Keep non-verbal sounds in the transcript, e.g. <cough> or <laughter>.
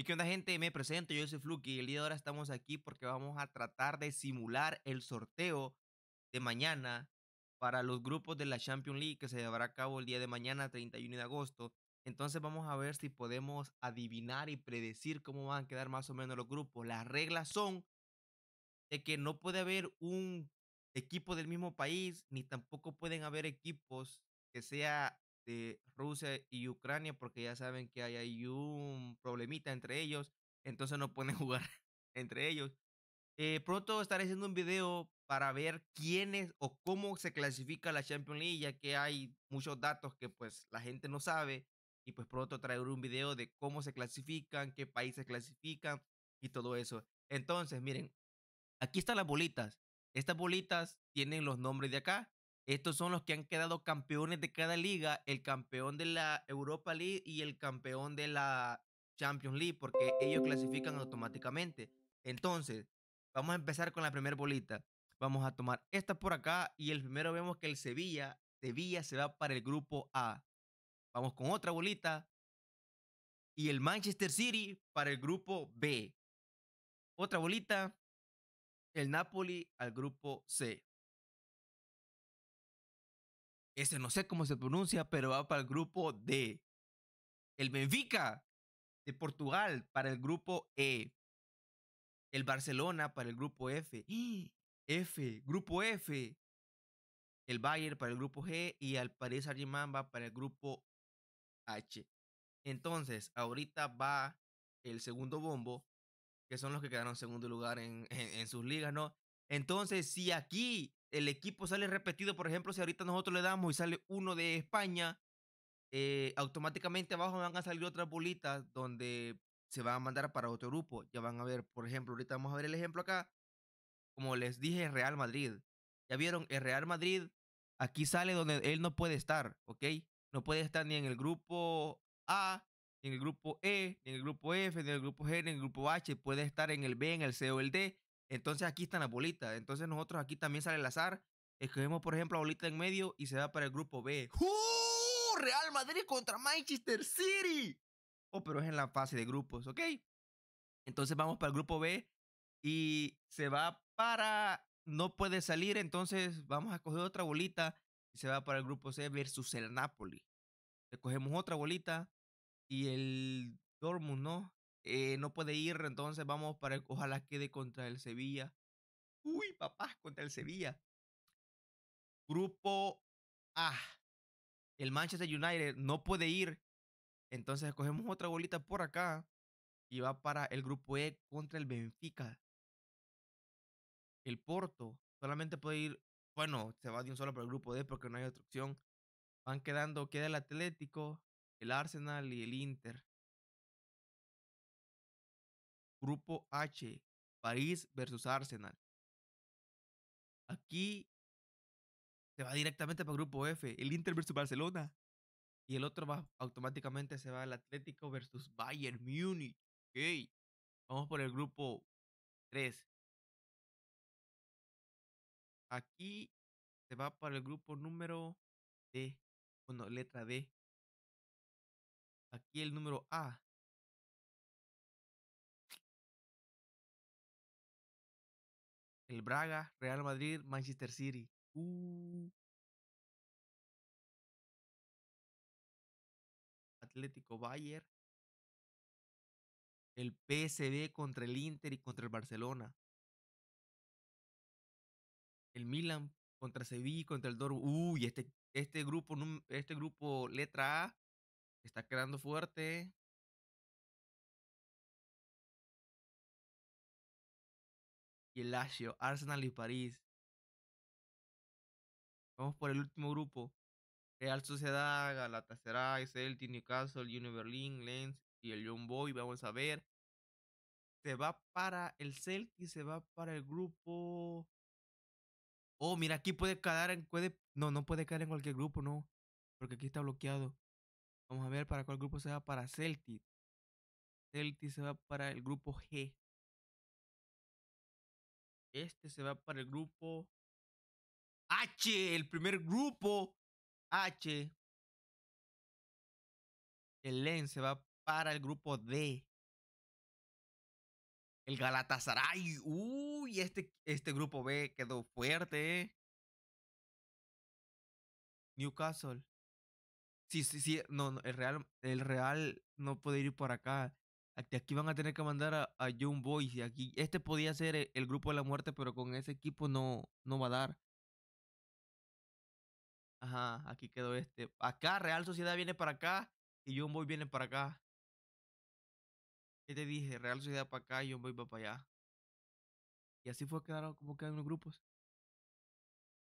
¿Y qué onda gente? Me presento, yo soy Fluki y el día de ahora estamos aquí porque vamos a tratar de simular el sorteo de mañana para los grupos de la Champions League que se llevará a cabo el día de mañana, 31 de agosto. Entonces vamos a ver si podemos adivinar y predecir cómo van a quedar más o menos los grupos. Las reglas son de que no puede haber un equipo del mismo país, ni tampoco pueden haber equipos que sea de Rusia y Ucrania porque ya saben que hay un problemita entre ellos, entonces no pueden <laughs> jugar entre ellos. Eh, pronto estaré haciendo un video para ver quiénes o cómo se clasifica la Champions League, ya que hay muchos datos que pues la gente no sabe y pues pronto traeré un video de cómo se clasifican, qué países clasifican y todo eso. Entonces, miren, aquí están las bolitas. Estas bolitas tienen los nombres de acá estos son los que han quedado campeones de cada liga, el campeón de la Europa League y el campeón de la Champions League, porque ellos clasifican automáticamente. Entonces, vamos a empezar con la primera bolita. Vamos a tomar esta por acá y el primero vemos que el Sevilla, Sevilla se va para el grupo A. Vamos con otra bolita. Y el Manchester City para el grupo B. Otra bolita. El Napoli al grupo C. Este no sé cómo se pronuncia, pero va para el grupo D. El Benfica de Portugal para el grupo E. El Barcelona para el grupo F. ¡Ah! F, grupo F. El Bayern para el grupo G y al Paris saint va para el grupo H. Entonces, ahorita va el segundo bombo, que son los que quedaron en segundo lugar en, en sus ligas, ¿no? Entonces, si aquí el equipo sale repetido, por ejemplo, si ahorita nosotros le damos y sale uno de España, eh, automáticamente abajo van a salir otras bolitas donde se va a mandar para otro grupo. Ya van a ver, por ejemplo, ahorita vamos a ver el ejemplo acá. Como les dije, Real Madrid. Ya vieron, el Real Madrid aquí sale donde él no puede estar, ¿ok? No puede estar ni en el grupo A, ni en el grupo E, ni en el grupo F, ni en el grupo G, ni en el grupo H. Puede estar en el B, en el C o el D. Entonces aquí está la bolita. Entonces nosotros aquí también sale el azar. Escogemos, por ejemplo, la bolita en medio y se va para el grupo B. Real Madrid contra Manchester City. Oh, pero es en la fase de grupos, ¿ok? Entonces vamos para el grupo B y se va para... No puede salir, entonces vamos a coger otra bolita y se va para el grupo C versus el Napoli. Escogemos otra bolita y el Dortmund, ¿no? Eh, no puede ir, entonces vamos para el, ojalá quede contra el Sevilla. Uy, papás, contra el Sevilla. Grupo A. El Manchester United no puede ir. Entonces cogemos otra bolita por acá y va para el grupo E contra el Benfica. El Porto solamente puede ir, bueno, se va de un solo para el grupo D porque no hay obstrucción Van quedando, queda el Atlético, el Arsenal y el Inter. Grupo H, París versus Arsenal. Aquí se va directamente para el Grupo F, el Inter versus Barcelona. Y el otro va automáticamente se va al Atlético versus Bayern Múnich. Ok. Vamos por el grupo 3. Aquí se va para el grupo número D. Bueno, letra D. Aquí el número A. el Braga, Real Madrid, Manchester City. Uh. Atlético Bayer, El PSV contra el Inter y contra el Barcelona. El Milan contra Sevilla y contra el Dortmund. Uy, este, este, grupo, este grupo letra A está quedando fuerte. Arsenal y París. Vamos por el último grupo. Real Sociedad, Galatasaray, Celtic, Newcastle, Union Berlin, Lens y el Young Boy. Vamos a ver. Se va para el Celtic, se va para el grupo. Oh, mira, aquí puede quedar en. Puede, no, no puede quedar en cualquier grupo, no. Porque aquí está bloqueado. Vamos a ver para cuál grupo se va para Celtic. Celtic se va para el grupo G. Este se va para el grupo H, el primer grupo H. El Len se va para el grupo D. El Galatasaray. Uy, este, este grupo B quedó fuerte. ¿eh? Newcastle. Sí, sí, sí. No, no, el Real, el Real no puede ir por acá aquí van a tener que mandar a, a Young Boy y aquí este podía ser eh, el, grupo de la muerte, pero con ese equipo no, no va a dar. Ajá, aquí quedó este. Acá Real Sociedad viene para acá y Young Boy viene para acá. ¿Qué te dije? Real Sociedad para acá y Young Boy va para allá. Y así fue quedaron como quedan los grupos.